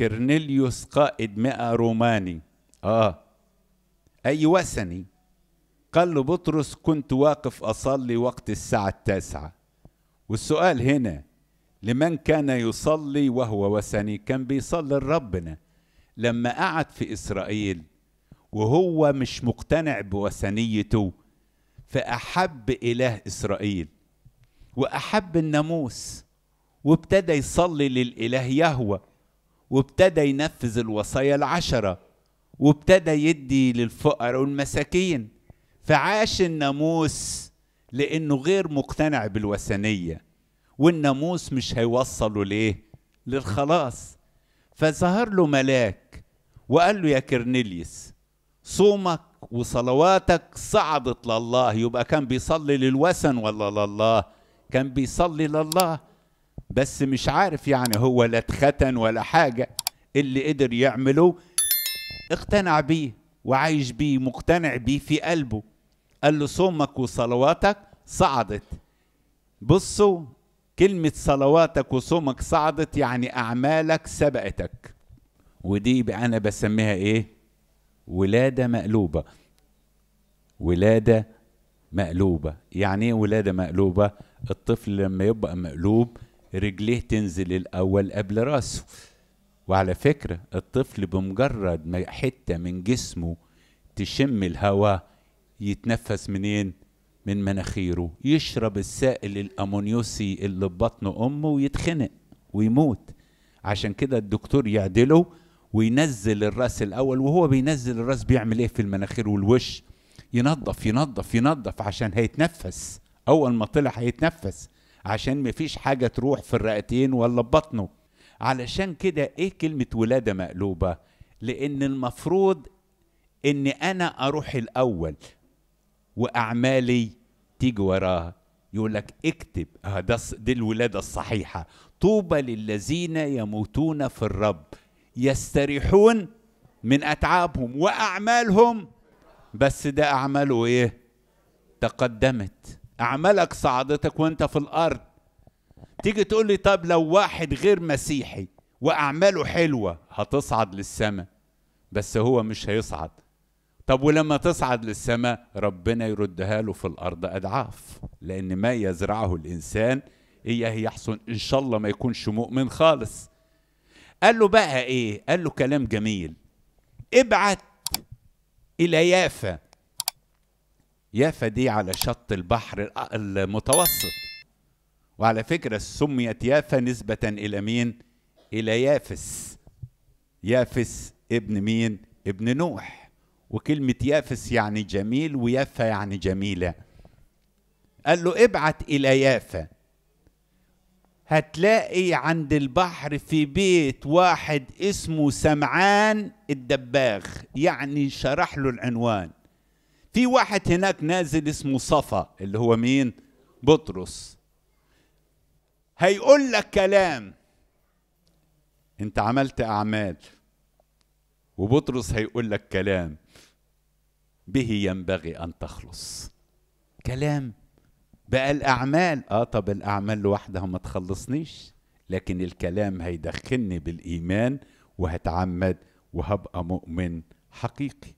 كرنيليوس قائد مئة روماني آه أي وثني قال له بطرس كنت واقف أصلي وقت الساعة التاسعة والسؤال هنا لمن كان يصلي وهو وثني كان بيصلي لربنا لما قعد في إسرائيل وهو مش مقتنع بوثنيته فأحب إله إسرائيل وأحب الناموس وابتدى يصلي للإله يهوه وابتدى ينفذ الوصايا العشرة وابتدى يدي للفقراء والمساكين فعاش الناموس لأنه غير مقتنع بالوثنية والناموس مش هيوصله ليه للخلاص فظهر له ملاك وقال له يا كرنيليس صومك وصلواتك صعدت لله يبقى كان بيصلي للوثن ولا لله كان بيصلي لله بس مش عارف يعني هو لا اتختن ولا حاجة اللي قدر يعمله اقتنع بيه وعايش بيه مقتنع بيه في قلبه قال له صومك وصلواتك صعدت بصوا كلمة صلواتك وصومك صعدت يعني أعمالك سبقتك ودي أنا بسميها إيه؟ ولادة مقلوبة ولادة مقلوبة يعني إيه ولادة مقلوبة؟ الطفل لما يبقى مقلوب رجليه تنزل الأول قبل راسه وعلى فكرة الطفل بمجرد ما حتة من جسمه تشم الهواء يتنفس منين؟ من مناخيره يشرب السائل الأمونيوسي اللي في بطن أمه ويتخنق ويموت عشان كده الدكتور يعدله وينزل الراس الأول وهو بينزل الراس بيعمل إيه في المناخير والوش؟ ينظف ينظف ينظف عشان هيتنفس أول ما طلع هيتنفس عشان مفيش حاجة تروح في الرئتين ولا بطنه علشان كده ايه كلمة ولادة مقلوبة لان المفروض ان انا اروح الاول واعمالي تيجي وراها يقول لك اكتب آه ده دي الولاده الصحيحه طوبى للذين يموتون في الرب يستريحون من اتعابهم واعمالهم بس ده اعماله ايه تقدمت أعمالك صعدتك وأنت في الأرض تيجي تقول لي طب لو واحد غير مسيحي وأعماله حلوة هتصعد للسماء بس هو مش هيصعد طب ولما تصعد للسماء ربنا يردها له في الأرض أضعاف لأن ما يزرعه الإنسان إياه يحصن إن شاء الله ما يكونش مؤمن خالص قال له بقى إيه قال له كلام جميل ابعت إلى يافا يافا دي على شط البحر المتوسط وعلى فكرة سميت يافا نسبة إلى مين؟ إلى يافس يافس ابن مين؟ ابن نوح وكلمة يافس يعني جميل ويافا يعني جميلة قال له ابعت إلى يافا هتلاقي عند البحر في بيت واحد اسمه سمعان الدباغ يعني شرح له العنوان في واحد هناك نازل اسمه صفا اللي هو مين بطرس هيقول لك كلام انت عملت اعمال وبطرس هيقول لك كلام به ينبغي ان تخلص كلام بقى الاعمال اه طب الاعمال لوحدها ما تخلصنيش لكن الكلام هيدخلني بالايمان وهتعمد وهبقى مؤمن حقيقي